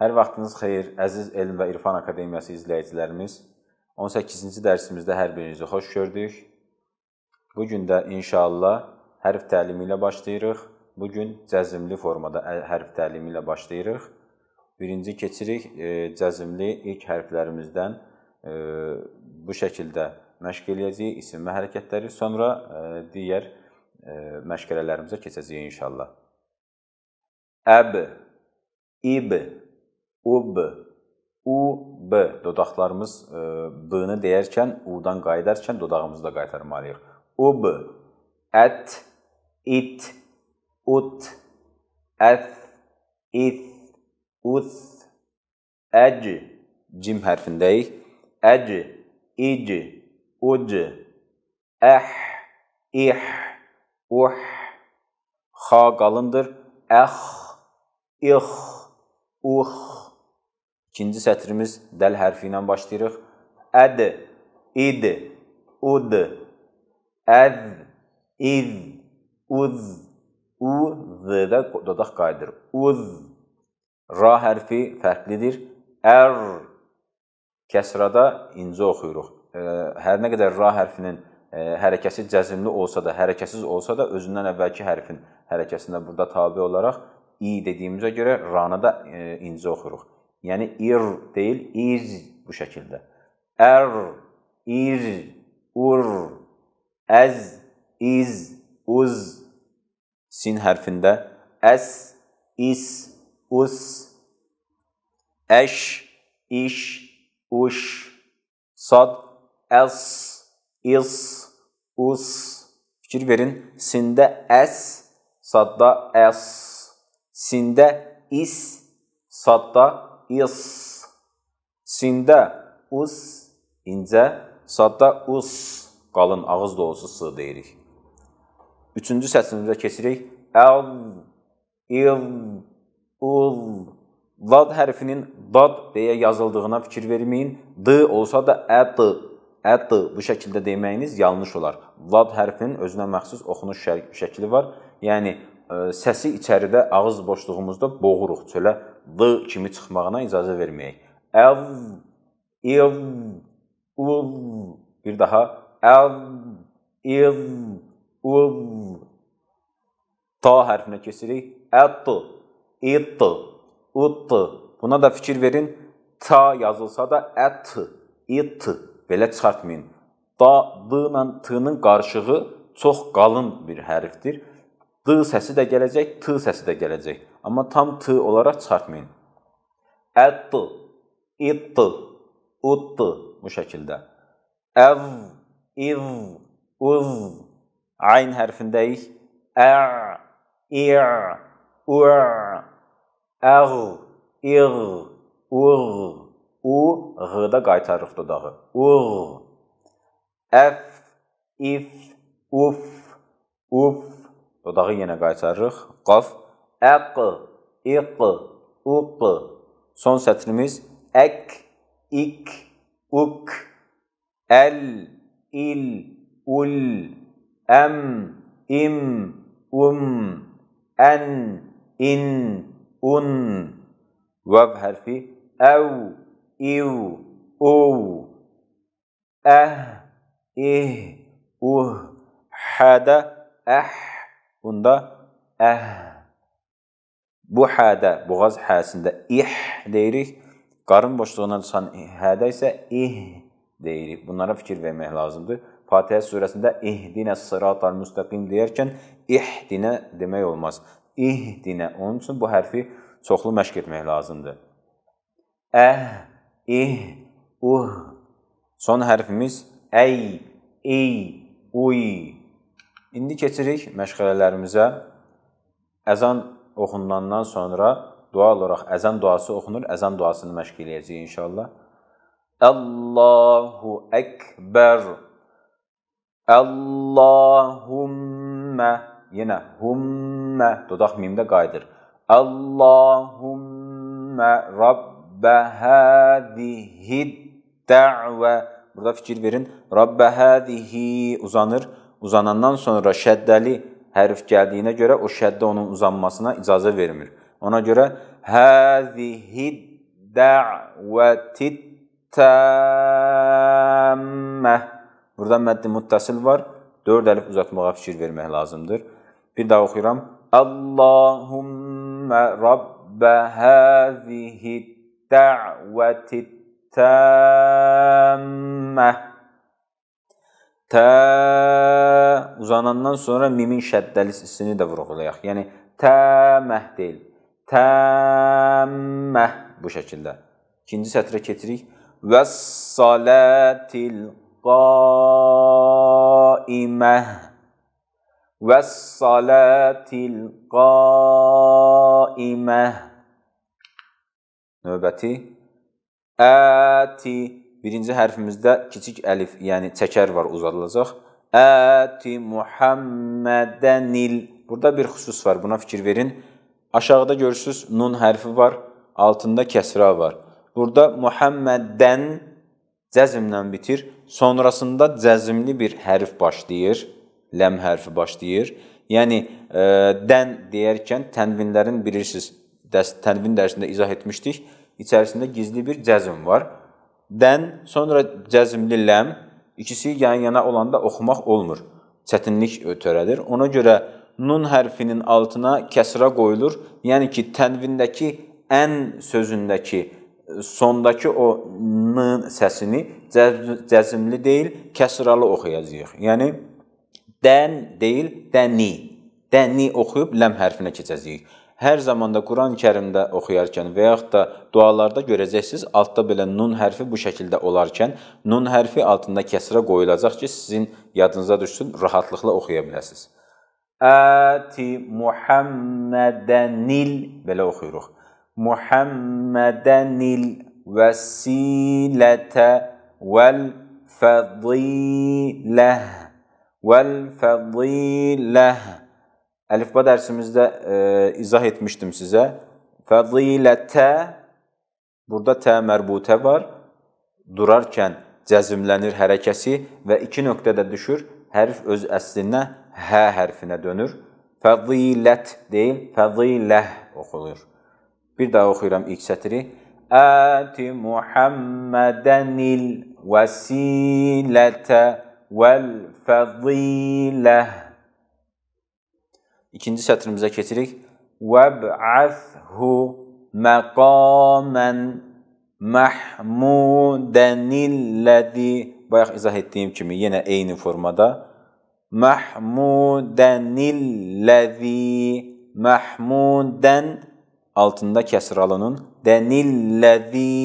Hər vaxtınız xeyir, əziz Elm və İrfan Akademiyası izləyicilərimiz. 18-ci dərsimizdə hər birinizi xoş gördük. Bu gün də inşallah hərf təlimi ilə başlayırıq. Bu gün cəzmli formada hərf təlimi ilə başlayırıq. Birinci keçirik e, cəzmli ilk hərflərimizdən e, bu şəkildə məşq eləyəcəyik isim və hərəkətləri, sonra e, digər məşğələlərimizə keçəcəyik inşallah. Əb, ib, ub, u, b dodaqlarımız e, b-nı deyərkən, u-dan qayıdarkən dodağımızı da qaytarmalıyıq. Ub, ət, it, ut, əf, it, uth, əc, cim hərfindəyik. Əc, ic, uc, əh, ih, Uh, xa qalındır. Əx, ix, ux. İkinci sətrimiz dəl hərfi ilə başlayırıq. Əd, id, ud, əz, iz, uz, u, z-də dodaq qayıdır. Uz. Ra hərfi fərqlidir. Ər. Kəsrada incə oxuyuruq. Hər nə qədər ra hərfinin hərəkəsi cəzmli olsa da, hərəkəsiz olsa da özündən əvvəlki hərfin hərəkəsində burada tabe olaraq i dediyimizə görə ranı da incə oxuruq. Yəni ir deyil, iz bu şəkildə. Ər, er, ir, ur, əz, iz, uz sin hərfində əs, is, us, əş, iş, uş, sad, əs is, us. Fikir verin. Sində əs, sadda əs. Sində is, sadda is. Sində us, incə, sadda us. Qalın ağız dolusu s deyirik. Üçüncü səsimizə keçirik. Əv, iv, uv. Lad hərfinin dad deyə yazıldığına fikir verməyin. D olsa da əd, e, at bu şəkildə deməyiniz yanlış olar. Vav hərfinin özünə məxsus oxunuş şəkli var. Yəni e, səsi içəridə ağız boşluğumuzda boğuruq çölə d kimi çıxmağına icazə verməyək. Əv, ev, uv bir daha əv, ev, uv ta hərfinə keçirik. Ət, it, ut. Buna da fikir verin. Ta yazılsa da ət, it belə çıxartmayın. Da, d ilə t-nın qarışığı çox qalın bir hərfdir. D səsi də gələcək, t səsi də gələcək. Amma tam t olaraq çıxartmayın. Ət, it, ut bu şəkildə. Əv, iv, uv, ayn hərfindəyik. Ə, i, u, əğ, iğ, uğ. U, Ğ-da qaytarırıq dodağı. Uğ, Əf, if, uf, uf. Dodağı yenə qaytarırıq. Qaf, əq, iq, uq. Son sətrimiz ək, ik, uk, əl, il, ul, əm, im, um, ən, in, un. Vəv hərfi əv, əv eu, ou, əh, ah, eh, uh, hədə, əh, bunda əh. Ah. Bu hədə, boğaz həsində ih deyirik. Qarın boşluğuna çıxan hədə isə ih deyirik. Bunlara fikir vermək lazımdır. Fatihə surəsində ihdinə sıratal müstəqim deyərkən ihdinə demək olmaz. İhdinə. Onun üçün bu hərfi çoxlu məşq etmək lazımdır. Əh ah, eh, uh. Son hərfimiz əy, ey, uy. İndi keçirik məşğələlərimizə. Əzan oxunandan sonra dua olaraq əzan duası oxunur. Əzan duasını məşq eləyəcəyik inşallah. Allahu Ekber. Allahummə. Yenə hummə. Dodaq mimdə qayıdır. Allahummə Rabb Rabbə hədihid də'və. Burada fikir verin. Rabbə hədihi uzanır. Uzanandan sonra şəddəli hərf gəldiyinə görə o şəddə onun uzanmasına icazə vermir. Ona görə hədihid də'vətid təmmə. Burada məddi müttəsil var. Dörd əlif uzatmağa fikir vermək lazımdır. Bir daha oxuyuram. Allahummə rabbə həzihi الدعوة التامة Tə uzanandan sonra mimin şəddəlisini də vurğulayaq. Yəni təməh deyil. Təməh bu şəkildə. İkinci sətrə keçirik. Vəs-salatil qaimah Vəs-salatil qaimah növbəti əti. Birinci hərfimizdə kiçik əlif, yəni çəkər var, uzadılacaq. Əti Muhammədənil. Burada bir xüsus var, buna fikir verin. Aşağıda görürsünüz, nun hərfi var, altında kəsra var. Burada Muhammədən cəzmlə bitir, sonrasında cəzmli bir hərf başlayır, ləm hərfi başlayır. Yəni, ə, dən deyərkən tənvinlərin bilirsiniz, dərs, tənvin dərsində izah etmişdik. İçərisində gizli bir cəzm var. Dən, sonra cəzmli ləm, ikisi yan-yana olanda oxumaq olmur. Çətinlik ötərədir. Ona görə nun hərfinin altına kəsra qoyulur. Yəni ki, tənvindəki ən sözündəki sondakı o n səsini cəzmli deyil, kəsralı oxuyacağıq. Yəni dən deyil, dəni. Dəni oxuyub ləm hərfinə keçəcəyik hər zamanda Quran-ı Kərimdə oxuyarkən və yaxud da dualarda görəcəksiniz, altda belə nun hərfi bu şəkildə olarkən, nun hərfi altında kəsrə qoyulacaq ki, sizin yadınıza düşsün, rahatlıqla oxuya biləsiniz. Əti Muhammədənil belə oxuyuruq. Muhammədənil vəsilətə vəl fədiləh vəl fədiləh Əlifba dərsimizdə e, izah etmişdim sizə. Fədilətə, burada tə mərbutə var. Durarkən cəzimlənir hərəkəsi və iki nöqtədə düşür. Hərf öz əslinə hə hərfinə dönür. Fədilət deyil, fədiləh oxulur. Bir daha oxuyuram ilk sətri. Əti Muhammədənil vəsilətə vəl fədiləh ikinci sətrimizə keçirik. Vəb'əthhu məqamən məhmudənilləzi bayaq izah etdiyim kimi yenə eyni formada məhmudənilləzi məhmudən altında kəsralının dənilləzi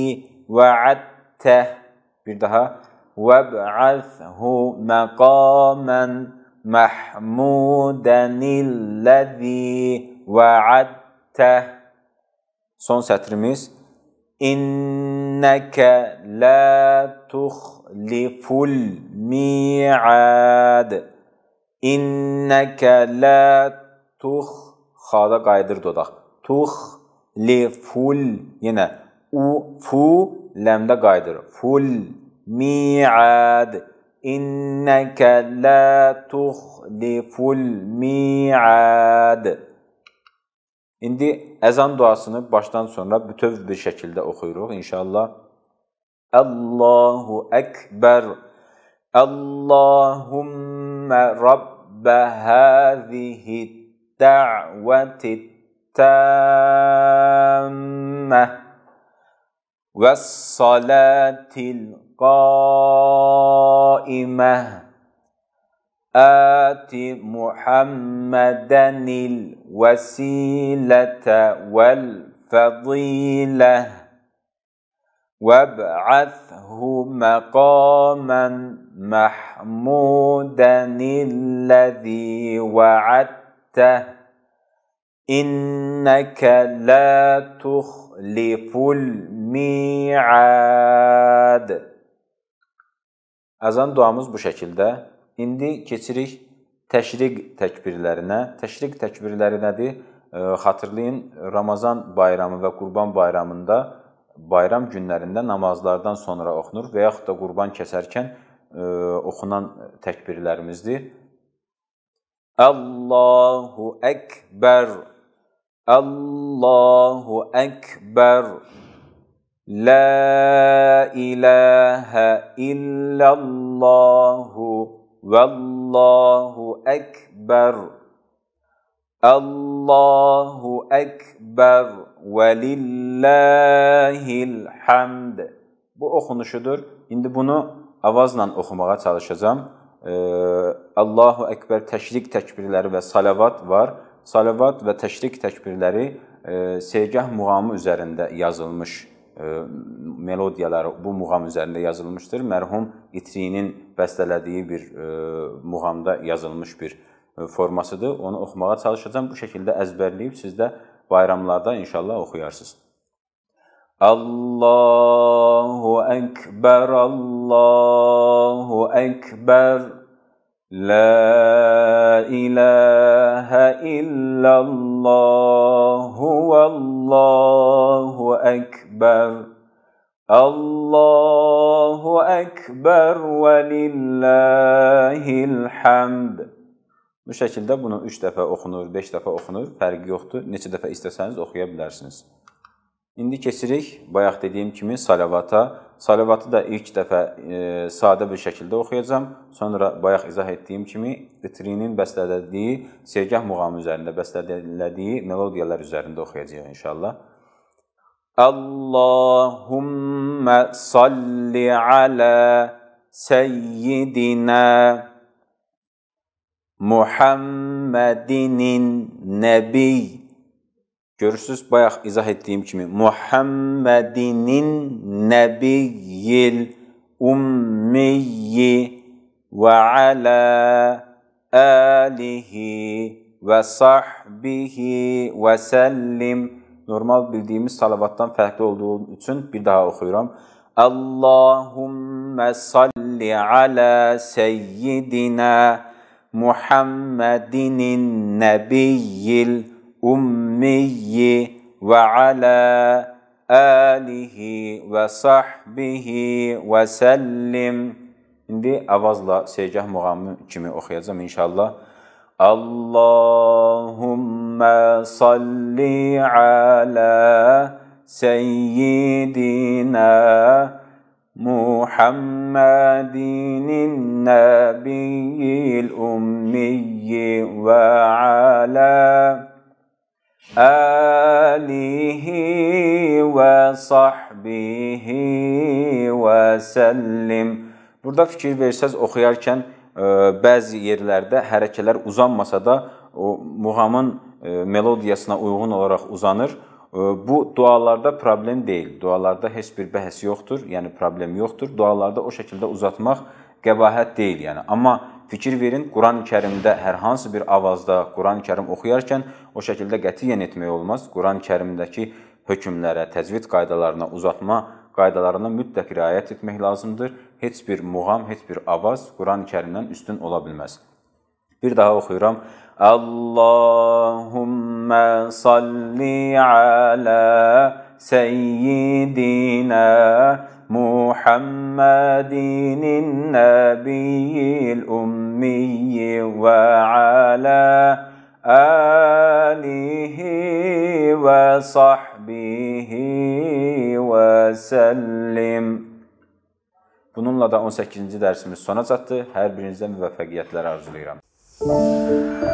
və'attəh bir daha vəb'əthhu məqamən məhmudənilləzi محمودا الذي وعدته son sətrimiz innəkə la tuxliful mi'ad innəkə la tux xada qayıdır dodaq tux liful yenə u fu ləmdə qayıdır ful mi'ad إنك لا تخلف الميعad. İndi əzan duasını başdan sonra bütöv bir şəkildə oxuyuruq inşallah. Allahu ekber. Allahumme rabbe hazihi da'vati tammeh ve salatil qam قائمة آت محمدا الوسيلة والفضيلة وابعثه مقاما محمودا الذي وعدته إنك لا تخلف الميعاد Əzan duamız bu şəkildə. İndi keçirik təşriq təkbirlərinə. Təşriq təkbirləri nədir? Xatırlayın, Ramazan bayramı və Qurban bayramında bayram günlərində namazlardan sonra oxunur və yaxud da qurban kəsərkən e, oxunan təkbirlərimizdir. Allahu Ekber Allahu Ekber La ilahe illallahu vallahu ekber Allahu ekber ve lillahil hamd. Bu oxunuşudur. İndi bunu avazla oxumağa çalışacağam. Ee, Allahu ekber təşrik təkbirləri və salavat var. Salavat və təşrik təkbirləri e, segah muğamı üzərində yazılmış E, melodiyaları bu muğam üzərində yazılmışdır. Mərhum İtrinin bəstələdiyi bir e, muğamda yazılmış bir e, formasıdır. Onu oxumağa çalışacağam. Bu şəkildə əzbərləyib siz də bayramlarda inşallah oxuyarsınız. Allahu ekber Allahu ekber La ilahe illallah huvallah أكبر الله Ekber ve lillahil hamd. Bu şəkildə bunu 3 dəfə oxunur, 5 dəfə oxunur, fərqi yoxdur. Neçə dəfə istəsəniz oxuya bilərsiniz. İndi keçirik bayaq dediyim kimi salavata. Salavatı da ilk dəfə e, sadə bir şəkildə oxuyacam. Sonra bayaq izah etdiyim kimi Itrinin bəstələdiyi Sergah muğamı üzərində bəstələdiyi melodiyalar üzərində oxuyacağıq inşallah. اللهم صل على سيدنا محمد النبي Görürsüz bayaq izah etdiyim kimi Muhammedinin nebiyil ummiyi ve ala alihi ve sahbihi ve sellim normal bildiyimiz salavatdan fərqli olduğu üçün bir daha oxuyuram. Allahumma salli ala seyyidina Muhammedinin nebiyyil ummiyyi ve ala alihi ve sahbihi ve sellim. İndi avazla Seycəh muğamı kimi oxuyacam inşallah. اللهم صل على سيدنا محمد النبي الأمي وعلى آله وصحبه وسلم Burada fikir versəz oxuyarkən bəzi yerlərdə hərəkələr uzanmasa da o muğamın e, melodiyasına uyğun olaraq uzanır. Bu dualarda problem deyil. Dualarda heç bir bəhs yoxdur, yəni problem yoxdur. Dualarda o şəkildə uzatmaq qəbahət deyil, yəni. Amma fikir verin, Qurani-Kərimdə hər hansı bir avazda Qurani-Kərim oxuyarkən o şəkildə qətiyyən etmək olmaz. Qurani-Kərimdəki hökmlərə, təzvid qaydalarına uzatma qaydalarına mütləq riayət etmək lazımdır. Heç bir muğam, heç bir avaz Quran-Kərimdən üstün ola bilməz. Bir daha oxuyuram. Allahumma salli ala seyyidina Muhammedin nebiyil ummiyi ve ala alihi ve sahbihi وسلم Bununla da 18-ci dərsimiz sona çatdı. Hər birinizə müvəffəqiyyətlər arzulayıram.